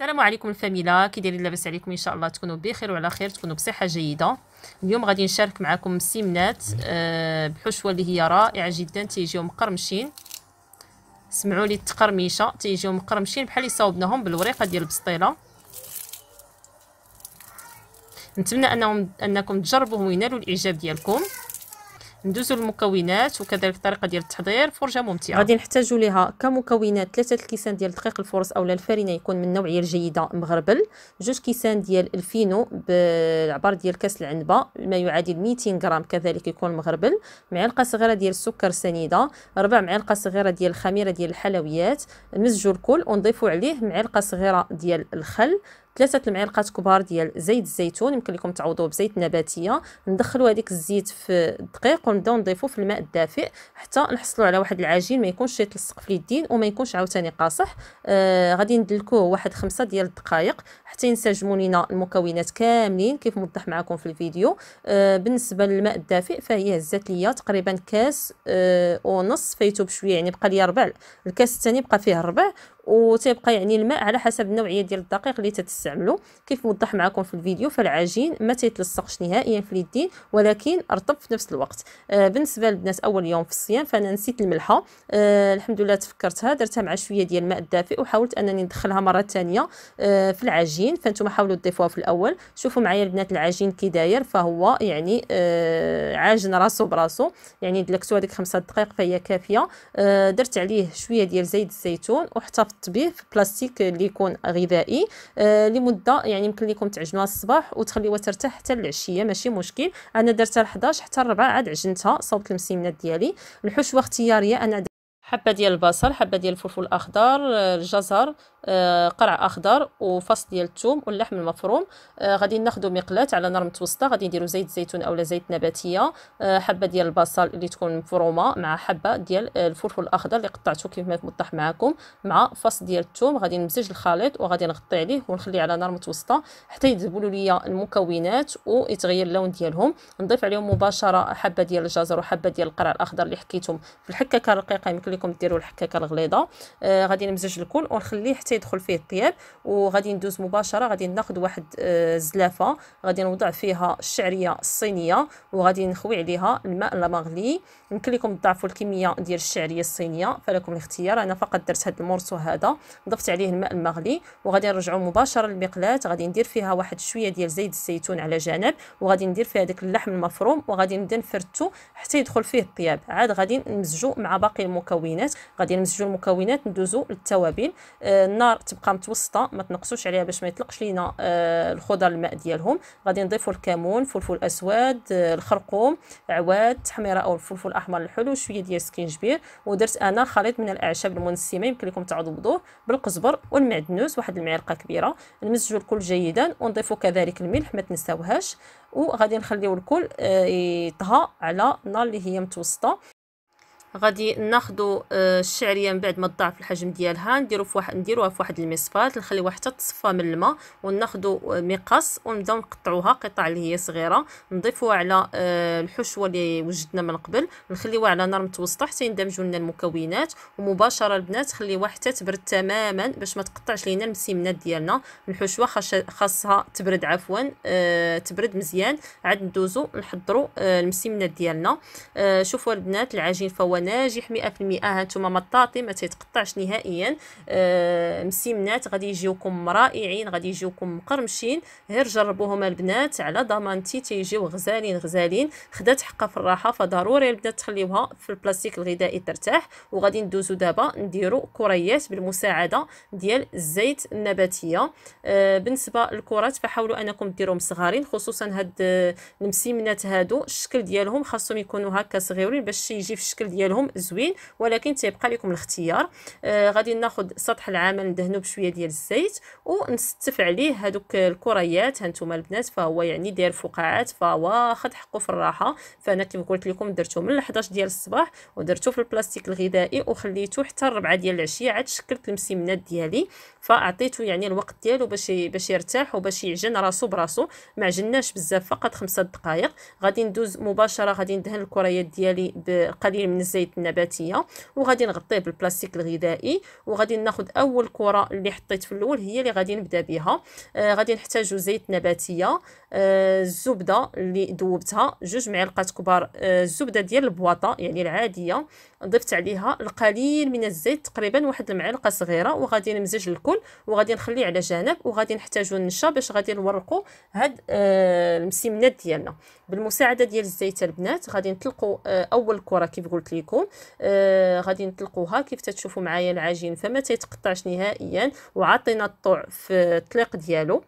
السلام عليكم الفاميلا كي دايرين لاباس عليكم ان شاء الله تكونوا بخير وعلى خير تكونوا بصحه جيده اليوم غادي نشارك معكم سيمنات آه، بحشوه اللي هي رائعه جدا تيجيو مقرمشين سمعوا لي التقرميشه تيجيو مقرمشين بحال اللي صاوبناهم بالوريقه ديال البسطيله نتمنى انهم انكم تجربوهم وينالوا الاعجاب ديالكم ندوزو للمكونات وكذلك الطريقه ديال التحضير فرجه ممتعه غادي نحتاجوا ليها كمكونات ثلاثه الكيسان ديال دقيق الفرص اولا الفارينه يكون من النوعيه الجيده مغربل جوج كيسان ديال الفينو بالعبار ديال كاس العنبه ما يعادل 200 غرام كذلك يكون مغربل معلقه صغيره ديال السكر سنيده ربع معلقه صغيره ديال الخميره ديال الحلويات نمزجوا الكل ونضيفوا عليه معلقه صغيره ديال الخل ثلاثه المعالقات كبار ديال زيت الزيتون يمكن لكم تعوضوه بزيت نباتيه ندخلوا هذيك الزيت في الدقيق ونبداو نضيفو في الماء الدافئ حتى نحصلوا على واحد العجين ما يكونش يتلصق في اليدين وما يكونش عاوتاني قاصح آه غادي ندلكوه واحد خمسة ديال الدقائق حتى ينسجموا لينا المكونات كاملين كيف موضح معكم في الفيديو آه بالنسبه للماء الدافئ فهي هزات ليا تقريبا كاس آه ونص فايتو بشويه يعني بقى لي ربع الكاس الثاني بقى فيه ربع وتيبقى يعني الماء على حسب النوعيه ديال الدقيق اللي تتستعملوا كيف وضح معكم في الفيديو فالعجين ما تيتلصقش نهائيا في اليدين ولكن رطب في نفس الوقت آه بالنسبه للبنات اول يوم في الصيام فانا نسيت الملحه آه الحمد لله تفكرتها درتها مع شويه ديال الماء الدافئ وحاولت انني ندخلها مره ثانيه آه في العجين فانتم حاولوا تضيفوها في الاول شوفوا معايا البنات العجين كي داير فهو يعني آه عاجن راسو براسو يعني دلكتو هذيك خمسة دقائق فهي كافيه آه درت عليه شويه ديال زيت الزيتون وحتى تحط به في بلاستيك اللي يكون غذائي آه لمده يعني يمكن لكم تعجنوها الصباح وتخليوها ترتاح حتى العشيه ماشي مشكل انا درتها 11 حتى 4 عاد عجنتها صوبت المسيمنات ديالي الحشوه اختياريه انا حبه ديال البصل حبه ديال الفلفل الاخضر آه، الجزر آه، قرع اخضر وفص ديال الثوم واللحم المفروم آه، غادي ناخذ مقلاه على نار متوسطه غادي نديرو زيت زيتون اولا زيت نباتيه حبه ديال البصل اللي تكون مفرومه مع حبه ديال الفلفل الاخضر اللي قطعته كيف ما وضحت معكم مع فص ديال الثوم غادي نمزج الخليط وغادي نغطي عليه ونخليه على نار متوسطه حتى يذبلوا ليا المكونات ويتغير اللون ديالهم نضيف عليهم مباشره حبه ديال الجزر وحبه ديال القرع الاخضر اللي حكيتهم في الحكه الرقيقه يمكن لكم ديروا الحكاكه الغليظه آه غادي نمزج الكل ونخليه حتى يدخل فيه الطياب وغادي ندوز مباشره غادي ناخذ واحد الزلافه آه غادي نوضع فيها الشعريه الصينيه وغادي نخوي عليها الماء المغلي يمكن لكم تضاعفوا الكميه ديال الشعريه الصينيه فلكم الاختيار انا فقط درت هذا المورسو هذا ضفت عليه الماء المغلي وغادي نرجعوا مباشره للمقلاه غادي ندير فيها واحد شويه ديال زيت الزيتون على جنب وغادي ندير فيها داك اللحم المفروم وغادي نبدا نفرتو حتى يدخل فيه الطياب عاد غادي نمزجو مع باقي المكونات المكونات غادي نمزجوا المكونات ندوزوا للتوابل آه، النار تبقى متوسطه ما تنقصوش عليها باش ما يطلقش لينا آه، الخضر الماء ديالهم غادي نضيفوا الكمون فلفل اسود آه، الخرقوم عواد تحميره او الفلفل الاحمر الحلو شويه ديال السكينجبير ودرت انا خليط من الاعشاب المنسمه يمكن لكم تعضبضوه بالقزبر والمعدنوس واحد المعلقه كبيره نمزجوا الكل جيدا ونضيفوا كذلك الملح ما تنساوهاش وغادي نخليو الكل يطهى على النار اللي هي متوسطه غادي ناخدو آه، الشعريه من بعد ما تضاعف الحجم ديالها نديرو في واحد نديروها في واحد المصفات نخليوها حتى تصفى من الماء وناخدو آه، مقص ونبداو نقطعوها قطع اللي هي صغيره نضيفوها على آه، الحشوه اللي وجدنا من قبل نخليوها على نار متوسطه حتى يندمجوا لنا المكونات ومباشره البنات خليوها حتى تبرد تماما باش ما تقطعش لينا المسيمنات ديالنا الحشوه خاصها تبرد عفوا أه تبرد مزيان عاد ندوزو نحضروا المسيمنات ديالنا أه شوفوا البنات العجين فوانات ناجح 100% هانتوما مطاطي ما تيتقطعش نهائيا آه مسمنات غادي يجيوكم رائعين غادي يجيوكم مقرمشين غير جربوهم البنات على ضمانتي تيجيو غزالين غزالين خدات حقها في الراحه فضروري البنات تخليوها في البلاستيك الغذائي ترتاح وغادي ندوزو دابا نديرو كريات بالمساعده ديال الزيت النباتيه آه، بالنسبه للكرات فحاولوا انكم ديروهم صغارين خصوصا هاد آه، المسمنات هادو الشكل ديالهم خاصهم يكونوا هكا صغيرين باش يجي في الشكل ديال ديالهم زوين ولكن تيبقى لكم الاختيار آه غادي ناخذ سطح العمل ندهنو بشويه ديال الزيت ونستف عليه هذوك الكريات هانتوما البنات فهو يعني داير فقاعات فواخد حقه في الراحه فانا كما قلت لكم درته من 11 ديال الصباح ودرته في البلاستيك الغذائي وخليته حتى 4 ديال العشيه عاد شكلت المسيمنات ديالي فاعطيته يعني الوقت ديالو باش باش يرتاح وباش يعجن راسو براسو ما عجناش بزاف فقط خمسة دقائق غادي ندوز مباشره غادي ندهن الكريات ديالي بقليل من الزيت الزيت النباتيه وغادي نغطيه بالبلاستيك الغذائي وغادي ناخذ اول كره اللي حطيت في الاول هي اللي غادي نبدا بها آه غادي نحتاجو زيت نباتيه آه الزبده اللي ذوبتها جوج معلقات كبار آه الزبده ديال البواطه يعني العاديه ضفت عليها القليل من الزيت تقريبا واحد المعلقه صغيره وغادي نمزج الكل وغادي نخليه على جنب وغادي نحتاجو النشا باش غادي نورقو هاد آه المسيمنات ديالنا بالمساعده ديال الزيت البنات غادي نطلقوا آه، اول كره كيف قلت لكم آه، غادي نطلقوها كيف تتشوفوا معايا العجين فما تيتقطعش نهائيا وعطينا الطوع في الطليق ديالو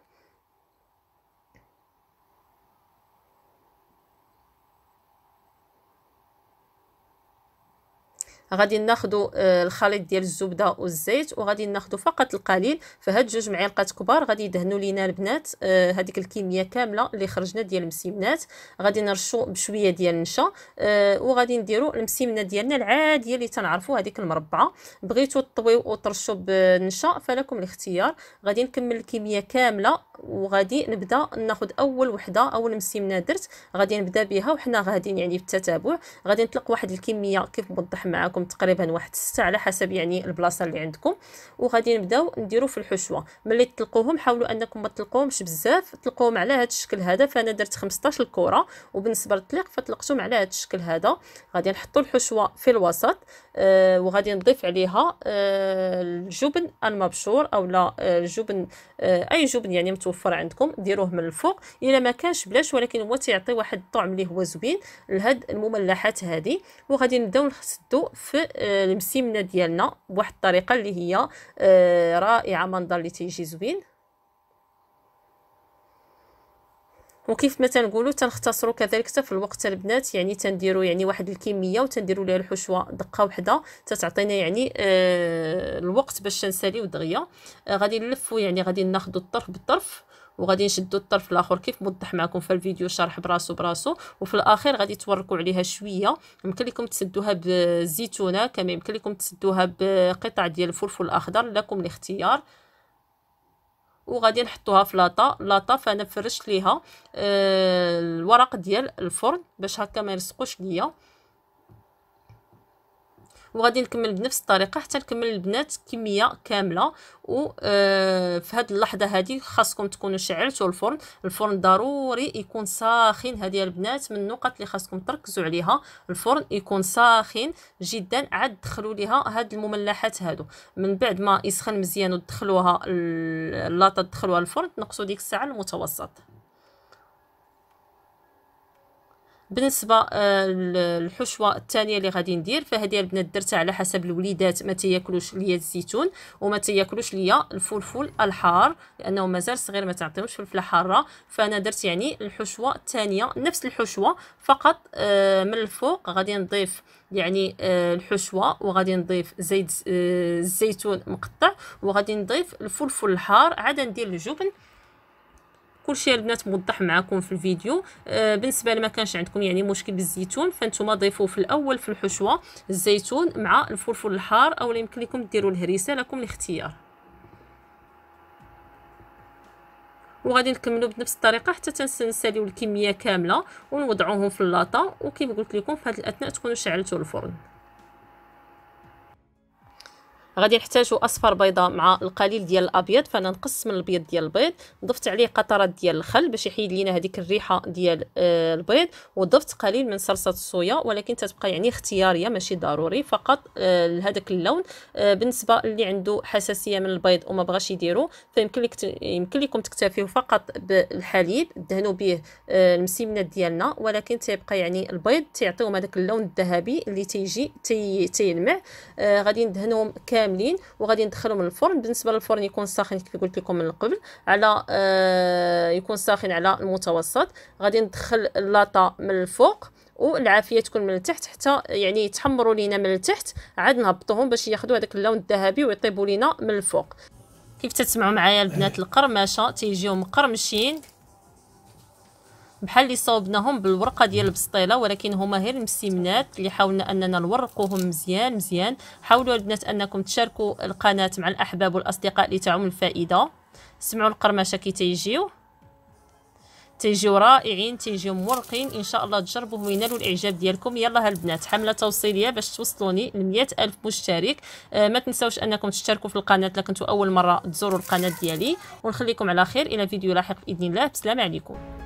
غادي ناخدو آه، الخليط ديال الزبده والزيت وغادي ناخدو فقط القليل فهاد جوج معالقات كبار غادي يدهنوا لينا البنات هذيك آه، الكميه كامله اللي خرجنا ديال المسيمنات غادي نرشو بشويه ديال النشا آه، وغادي نديرو المسيمنه ديالنا العاديه اللي تنعرفو هذيك المربعه بغيتو طويو وترشوا بالنشا فلكم الاختيار غادي نكمل الكميه كامله وغادي نبدا ناخد اول وحده اول مسيمنه درت غادي نبدا بها وحنا غاديين يعني بالتتابع غادي نطلق واحد الكميه كيف بوضح معكم لكم تقريبا واحد ستة على حسب يعني البلاصه اللي عندكم وغادي نبداو نديرو في الحشوه ملي تطلقوهم حاولوا انكم ما تطلقوهمش بزاف تطلقوهم على هذا الشكل هذا فانا درت 15 الكورة وبالنسبه للطليق فطلقتهم على هذا الشكل هذا غادي نحطو الحشوه في الوسط آه وغادي نضيف عليها آه الجبن المبشور اولا لا آه، الجبن آه اي جبن يعني متوفر عندكم ديروه من الفوق الا ما كانش بلاش ولكن هو تيعطي واحد الطعم اللي هو زوين لهاد المملحات هذه وغادي نبداو نسدو ف في آه، المسيمنه ديالنا بواحد الطريقه اللي هي آه، رائعه منظر اللي تيجي زوين وكيف ما تنقولوا تنختصروا كذلك حتى في الوقت البنات يعني تنديروا يعني واحد الكميه وتنديروا ليها الحشوه دقه وحده تتعطينا يعني آه الوقت باش نساليو دغيا آه غادي نلفوا يعني غادي ناخذوا الطرف بالطرف وغادي نشدو الطرف الاخر كيف موضح معكم في الفيديو شرح براسو براسو وفي الاخير غادي توركوا عليها شويه يمكن لكم تسدوها بالزيتونه كما يمكن لكم تسدوها بقطع ديال الفلفل الاخضر لكم الاختيار وغادي نحطوها في لاطا لاطا فانا فرشت ليها آه، الورق ديال الفرن باش هكا ما يلصقوش ليا وغادي نكمل بنفس الطريقه حتى نكمل البنات كميه كامله و آه، في هاد اللحظه هادي خاصكم تكونوا شعلتوا الفرن الفرن ضروري يكون ساخن هادي البنات من النقط اللي خاصكم تركزوا عليها الفرن يكون ساخن جدا عاد دخلوا ليها هاد المملحات هادو من بعد ما يسخن مزيان ودخلوها اللاطه تدخلوها الفرن نقصوا ديك الساعه المتوسط بالنسبه آه، للحشوه الثانيه اللي غادي ندير فهذه البنات درتها على حسب الوليدات ما تياكلوش ليا الزيتون وما تياكلوش ليا الفلفل الحار لانه مازال صغير ما تعطيهمش فلفله حاره فانا درت يعني الحشوه الثانيه نفس الحشوه فقط آه، من الفوق غادي نضيف يعني آه، الحشوه وغادي نضيف زيت الزيتون مقطع وغادي نضيف الفلفل الحار عاد ندير الجبن كلشي البنات موضح معكم في الفيديو آه بالنسبه لما كانش عندكم يعني مشكل بالزيتون فانتم ضيفوا في الاول في الحشوه الزيتون مع الفلفل الحار او يمكن لكم ديروا الهريسه لكم الاختيار وغادي نكملوا بنفس الطريقه حتى تنساليو الكميه كامله ونوضعوهم في اللاطه وكيف قلت لكم في هذه الاثناء تكونوا شعلتوا الفرن غادي نحتاجو اصفر بيضه مع القليل ديال الابيض فانا نقص من الابيض ديال البيض ضفت عليه قطرات ديال الخل باش يحيد لينا هذيك الريحه ديال آه، البيض وضفت قليل من صلصه الصويا ولكن تتبقى يعني اختياريه ماشي ضروري فقط آه، لهذاك اللون آه، بالنسبه اللي عنده حساسيه من البيض وما بغاش يديرو فيمكن لك يمكن لكم تكتفيو فقط بالحليب دهنوا به المسمنه ديالنا ولكن تيبقى يعني البيض تيعطيهم هذاك اللون الذهبي اللي تيجي تيلمع غادي ندهنهم كامل كاملين وغادي ندخلهم للفرن بالنسبه للفرن يكون ساخن كيف قلت لكم من قبل على آه يكون ساخن على المتوسط غادي ندخل اللاطه من الفوق والعافيه تكون من التحت حتى يعني يتحمروا لينا من التحت عاد نهبطوهم باش ياخذوا هذاك اللون الذهبي ويطيبوا لينا من الفوق كيف تسمعوا معايا البنات القرمشه تيجيو مقرمشين بحال اللي صوبناهم بالورقه ديال البسطيله ولكن هما غير المسيمنات اللي حاولنا اننا نورقوهم مزيان مزيان حاولوا البنات انكم تشاركوا القناه مع الاحباب والاصدقاء لتعم الفائده سمعوا القرمشه كي تيجيو تيجيو رائعين تيجيو مورقين ان شاء الله تجربوه وينالوا الاعجاب ديالكم يلا هالبنات حمله توصيليه باش توصلوني ل الف مشترك آه ما تنساوش انكم تشتركوا في القناه لكنتوا اول مره تزوروا القناه ديالي ونخليكم على خير الى فيديو لاحق باذن الله بسلام عليكم